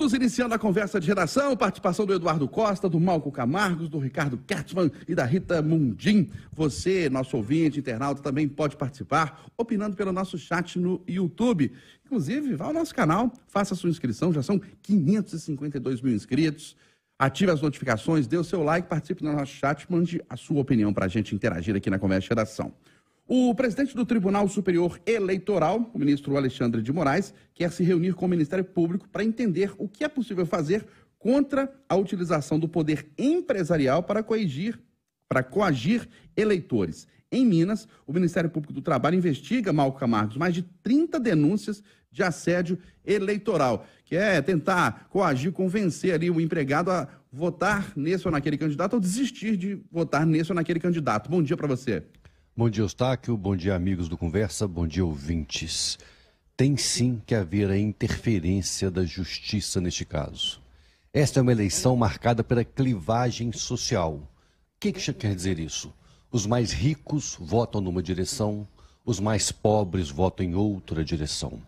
Estamos iniciando a conversa de redação, participação do Eduardo Costa, do Malco Camargos, do Ricardo Kertzmann e da Rita Mundim. Você, nosso ouvinte, internauta, também pode participar opinando pelo nosso chat no YouTube. Inclusive, vá ao nosso canal, faça sua inscrição, já são 552 mil inscritos. Ative as notificações, dê o seu like, participe do nosso chat, mande a sua opinião para a gente interagir aqui na conversa de redação. O presidente do Tribunal Superior Eleitoral, o ministro Alexandre de Moraes, quer se reunir com o Ministério Público para entender o que é possível fazer contra a utilização do poder empresarial para coagir, para coagir eleitores. Em Minas, o Ministério Público do Trabalho investiga, Mal Camargos, mais de 30 denúncias de assédio eleitoral, que é tentar coagir, convencer ali o empregado a votar nesse ou naquele candidato ou desistir de votar nesse ou naquele candidato. Bom dia para você. Bom dia, Eustáquio. Bom dia, amigos do Conversa. Bom dia, ouvintes. Tem sim que haver a interferência da justiça neste caso. Esta é uma eleição marcada pela clivagem social. O que, que quer dizer isso? Os mais ricos votam numa direção, os mais pobres votam em outra direção.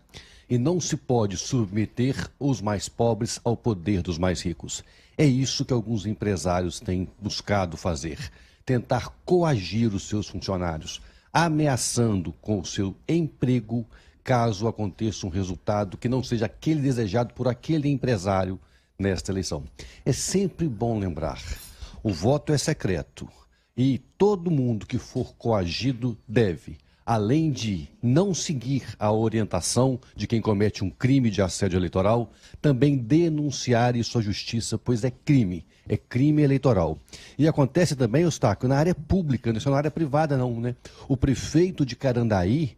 E não se pode submeter os mais pobres ao poder dos mais ricos. É isso que alguns empresários têm buscado fazer tentar coagir os seus funcionários, ameaçando com o seu emprego caso aconteça um resultado que não seja aquele desejado por aquele empresário nesta eleição. É sempre bom lembrar: o voto é secreto e todo mundo que for coagido deve além de não seguir a orientação de quem comete um crime de assédio eleitoral, também denunciar isso à justiça, pois é crime, é crime eleitoral. E acontece também, Eustáquio, na área pública, não é na área privada não, né? O prefeito de Carandaí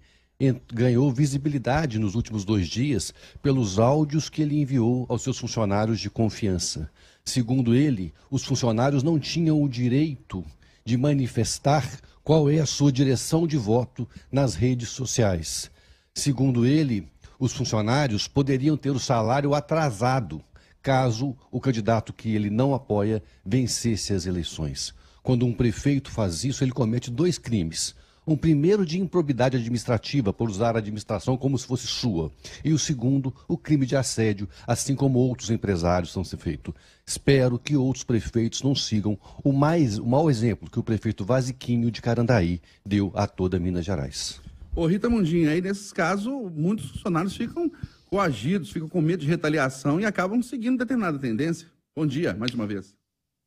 ganhou visibilidade nos últimos dois dias pelos áudios que ele enviou aos seus funcionários de confiança. Segundo ele, os funcionários não tinham o direito de manifestar qual é a sua direção de voto nas redes sociais. Segundo ele, os funcionários poderiam ter o salário atrasado caso o candidato que ele não apoia vencesse as eleições. Quando um prefeito faz isso, ele comete dois crimes. Um primeiro de improbidade administrativa por usar a administração como se fosse sua. E o segundo, o crime de assédio, assim como outros empresários estão se feitos. Espero que outros prefeitos não sigam o, mais, o mau exemplo que o prefeito Vaziquinho de Carandaí deu a toda Minas Gerais. Ô Rita Mundinho, aí nesses casos, muitos funcionários ficam coagidos, ficam com medo de retaliação e acabam seguindo determinada tendência. Bom dia, mais uma vez.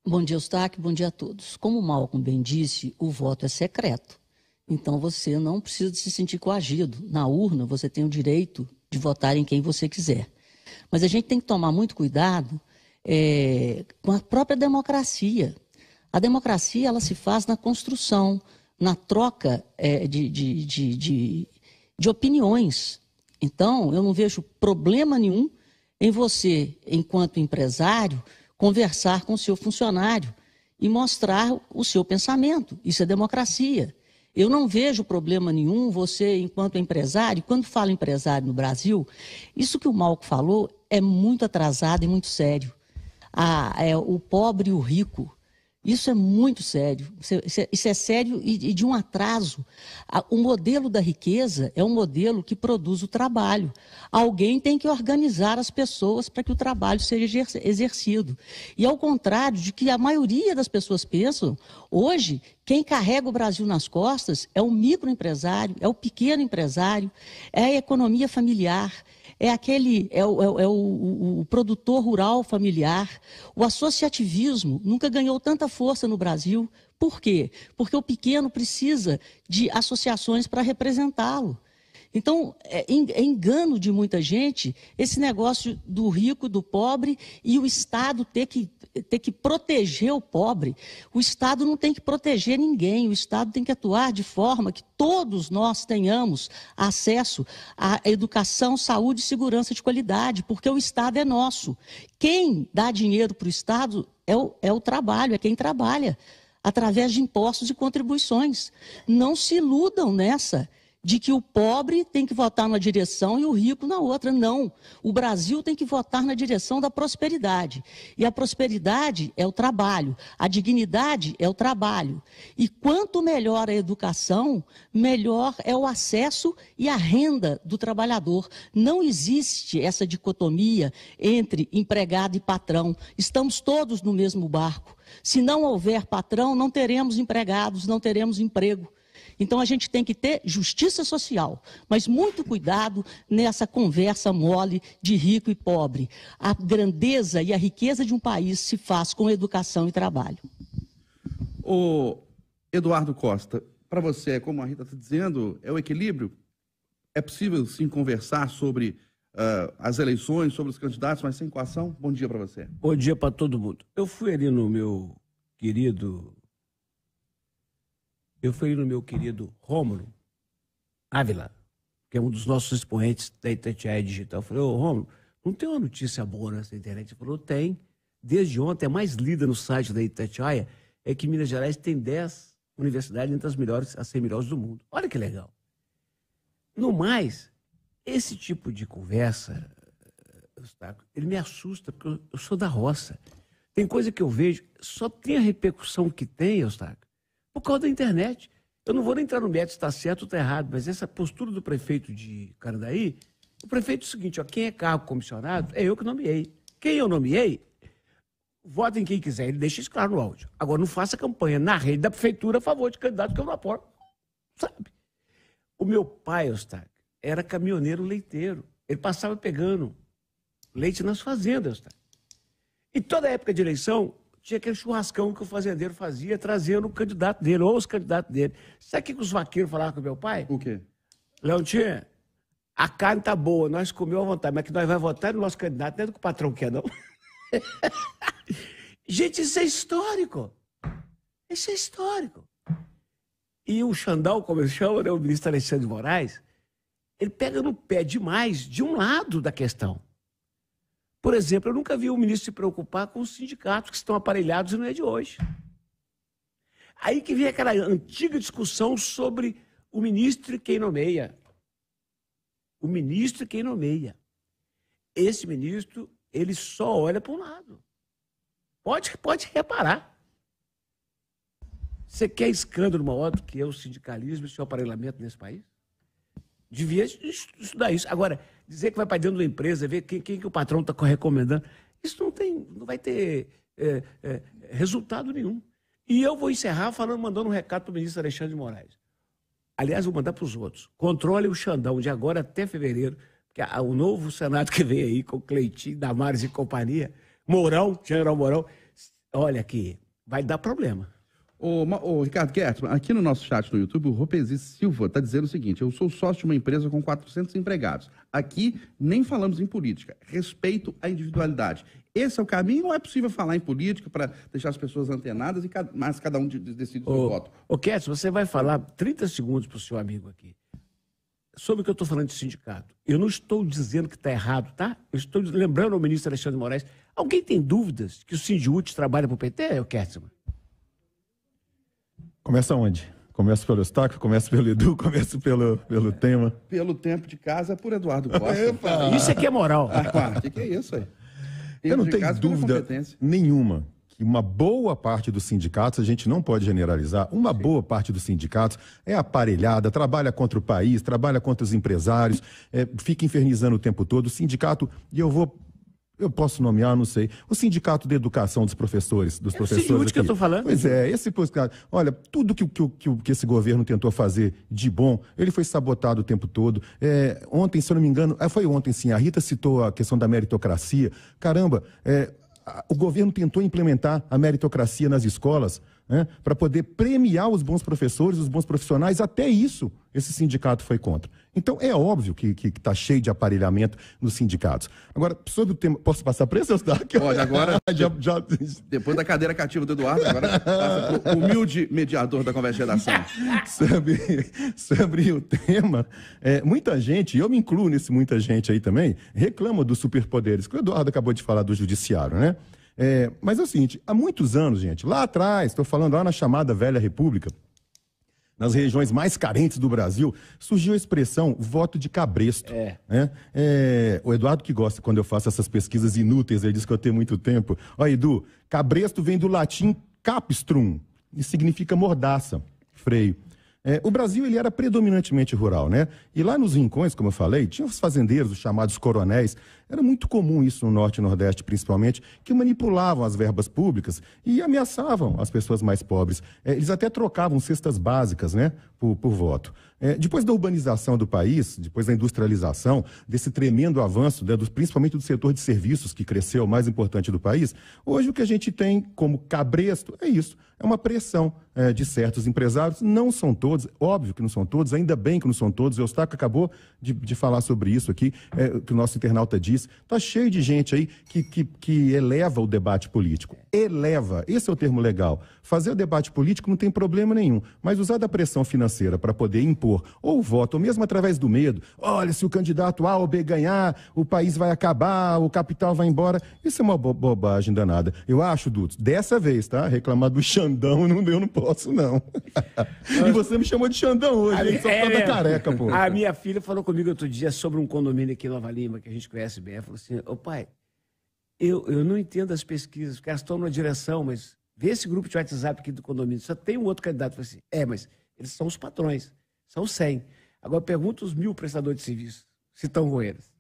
Bom dia, Ostaque Bom dia a todos. Como o Malcolm bem disse, o voto é secreto. Então você não precisa se sentir coagido. Na urna você tem o direito de votar em quem você quiser. Mas a gente tem que tomar muito cuidado é, com a própria democracia. A democracia ela se faz na construção, na troca é, de, de, de, de, de opiniões. Então eu não vejo problema nenhum em você, enquanto empresário, conversar com o seu funcionário e mostrar o seu pensamento. Isso é democracia. Eu não vejo problema nenhum você, enquanto empresário, quando fala empresário no Brasil, isso que o Malco falou é muito atrasado e muito sério. Ah, é, o pobre e o rico isso é muito sério. Isso é, é, é sério e, de um atraso. O modelo da riqueza é um modelo que produz o trabalho. Alguém tem que organizar as pessoas para que o trabalho seja exercido. E ao contrário de que a maioria das pessoas pensam, hoje quem carrega o Brasil nas costas é o microempresário, é o pequeno empresário, é a economia familiar, é aquele é, o, é, é o, o, produtor rural familiar. O associativismo nunca ganhou tanta força no Brasil. Por quê? Porque o pequeno precisa de associações para representá-lo. Então, é, é engano de muita gente esse negócio do rico, do pobre e o Estado ter que, ter que proteger o pobre. O Estado não tem que proteger ninguém, o Estado tem que atuar de forma que todos nós tenhamos acesso à educação, saúde e segurança de qualidade, porque o Estado é nosso. Quem dá dinheiro para o Estado é o, é o trabalho, é quem trabalha através de impostos e contribuições. Não se iludam nessa de que o pobre tem que votar na direção e o rico na outra. Não. O Brasil tem que votar na direção da prosperidade. E a prosperidade é o trabalho, a dignidade é o trabalho. E quanto melhor a educação, melhor é o acesso e a renda do trabalhador. Não existe essa dicotomia entre empregado e patrão. Estamos todos no mesmo barco. Se não houver patrão, não teremos empregados, não teremos emprego. Então a gente tem que ter justiça social, mas muito cuidado nessa conversa mole de rico e pobre. A grandeza e a riqueza de um país se faz com educação e trabalho. O Eduardo Costa, para você, como a Rita está dizendo, é o equilíbrio? É possível sim conversar sobre uh, as eleições, sobre os candidatos, mas sem coação? Bom dia para você. Bom dia para todo mundo. Eu fui ali no meu querido eu fui no meu querido Rômulo Ávila, que é um dos nossos expoentes da Itatiaia Digital. Eu falei, ô Rômulo, não tem uma notícia boa nessa internet? Ele falou, tem. Desde ontem, a mais lida no site da Itatiaia é que Minas Gerais tem 10 universidades entre as melhores, as 100 melhores do mundo. Olha que legal. No mais, esse tipo de conversa, ele me assusta, porque eu sou da roça. Tem coisa que eu vejo, só tem a repercussão que tem, Eustáquio, por causa da internet. Eu não vou nem entrar no mérito se está certo ou está errado, mas essa postura do prefeito de Carandaí, o prefeito é o seguinte, ó, quem é cargo comissionado é eu que nomeei. Quem eu nomeei, votem quem quiser, ele deixa isso claro no áudio. Agora, não faça campanha na rede da prefeitura a favor de candidato que eu não apoio. Sabe? O meu pai, Eustáquio, era caminhoneiro leiteiro. Ele passava pegando leite nas fazendas. Tá? E toda época de eleição, tinha aquele churrascão que o fazendeiro fazia, trazendo o candidato dele, ou os candidatos dele. Sabe o que os vaqueiros falavam com meu pai? O quê? Leontinho, a carne tá boa, nós comemos à vontade, mas que nós vamos votar no nosso candidato, não é do que o patrão quer, não. Gente, isso é histórico. Isso é histórico. E o Xandão, como ele chama, né, o ministro Alexandre de Moraes, ele pega no pé demais de um lado da questão. Por exemplo, eu nunca vi o ministro se preocupar com os sindicatos que estão aparelhados e não é de hoje. Aí que vem aquela antiga discussão sobre o ministro e quem nomeia. O ministro e quem nomeia. Esse ministro, ele só olha para um lado. Pode, pode reparar. Você quer escândalo maior do que é o sindicalismo e o seu aparelhamento nesse país? Devia estudar isso. Agora, dizer que vai para dentro da empresa, ver quem, quem que o patrão está recomendando. Isso não tem, não vai ter é, é, resultado nenhum. E eu vou encerrar falando, mandando um recado para o ministro Alexandre de Moraes. Aliás, vou mandar para os outros. Controle o Xandão de agora até fevereiro, porque o novo Senado que vem aí, com Cleitinho, Damares e companhia, Mourão, General Mourão, olha aqui, vai dar problema. Ô, ô, Ricardo Kertman, aqui no nosso chat no YouTube, o Ropesi Silva está dizendo o seguinte: eu sou sócio de uma empresa com 400 empregados. Aqui nem falamos em política, respeito à individualidade. Esse é o caminho ou é possível falar em política para deixar as pessoas antenadas, e cada, mas cada um decide o seu voto? Ô, Kertman, você vai falar 30 segundos para o seu amigo aqui sobre o que eu estou falando de sindicato. Eu não estou dizendo que está errado, tá? Eu estou lembrando ao ministro Alexandre Moraes. Alguém tem dúvidas que o Sindiúte trabalha para o PT, Kertman? Começa onde? Começa pelo Eustáquio, começa pelo Edu, começa pelo, pelo tema. Pelo tempo de casa, por Eduardo Costa. Ah. isso aqui é, é moral. Ah, tá. O que, que é isso aí? Eu não tenho dúvida nenhuma que uma boa parte dos sindicatos, a gente não pode generalizar, uma Sim. boa parte dos sindicatos é aparelhada, trabalha contra o país, trabalha contra os empresários, é, fica infernizando o tempo todo. O sindicato, e eu vou eu posso nomear, não sei, o Sindicato de Educação dos Professores, dos é professores. que eu estou falando. Pois é, esse olha, tudo que, que, que, que esse governo tentou fazer de bom, ele foi sabotado o tempo todo. É, ontem, se eu não me engano, é, foi ontem sim, a Rita citou a questão da meritocracia. Caramba, é, o governo tentou implementar a meritocracia nas escolas, né, para poder premiar os bons professores, os bons profissionais, até isso esse sindicato foi contra. Então é óbvio que está cheio de aparelhamento nos sindicatos. Agora, sobre o tema. Posso passar para esse, Olha Pode, agora. já, já... Depois da cadeira cativa do Eduardo, agora passa pro humilde mediador da conversa da redação. sobre, sobre o tema, é, muita gente, e eu me incluo nesse muita gente aí também, reclama dos superpoderes, o Eduardo acabou de falar do judiciário, né? É, mas é o seguinte, há muitos anos, gente, lá atrás, estou falando lá na chamada Velha República, nas regiões mais carentes do Brasil, surgiu a expressão voto de cabresto. É. Né? É, o Eduardo que gosta quando eu faço essas pesquisas inúteis, ele diz que eu tenho muito tempo. Ó, Edu, cabresto vem do latim capstrum, e significa mordaça, freio. É, o Brasil ele era predominantemente rural, né? E lá nos rincões, como eu falei, tinha os fazendeiros, os chamados coronéis, era muito comum isso no Norte e Nordeste, principalmente, que manipulavam as verbas públicas e ameaçavam as pessoas mais pobres. É, eles até trocavam cestas básicas né, por, por voto. É, depois da urbanização do país, depois da industrialização, desse tremendo avanço, né, do, principalmente do setor de serviços, que cresceu o mais importante do país, hoje o que a gente tem como cabresto é isso. É uma pressão é, de certos empresários, não são todos, óbvio que não são todos, ainda bem que não são todos. Eustáquio acabou de, de falar sobre isso aqui, é, que o nosso internauta disse país. Está cheio de gente aí que, que, que eleva o debate político. Eleva, esse é o termo legal. Fazer o debate político não tem problema nenhum, mas usar da pressão financeira para poder impor ou o voto, ou mesmo através do medo, olha, se o candidato A ou B ganhar, o país vai acabar, o capital vai embora, isso é uma bo bobagem danada. Eu acho, Duto, dessa vez, tá? Reclamar do Xandão, não, eu não posso, não. e você me chamou de Xandão hoje, hein? Só é, careca, pô. A minha filha falou comigo outro dia sobre um condomínio aqui em Nova Lima, que a gente conhece bem. IBGE falou assim: ô pai, eu, eu não entendo as pesquisas, os caras estão na direção, mas vê esse grupo de WhatsApp aqui do condomínio, só tem um outro candidato. Eu falei assim: é, mas eles são os patrões, são 100. Agora pergunta os mil prestadores de serviço se estão com eles.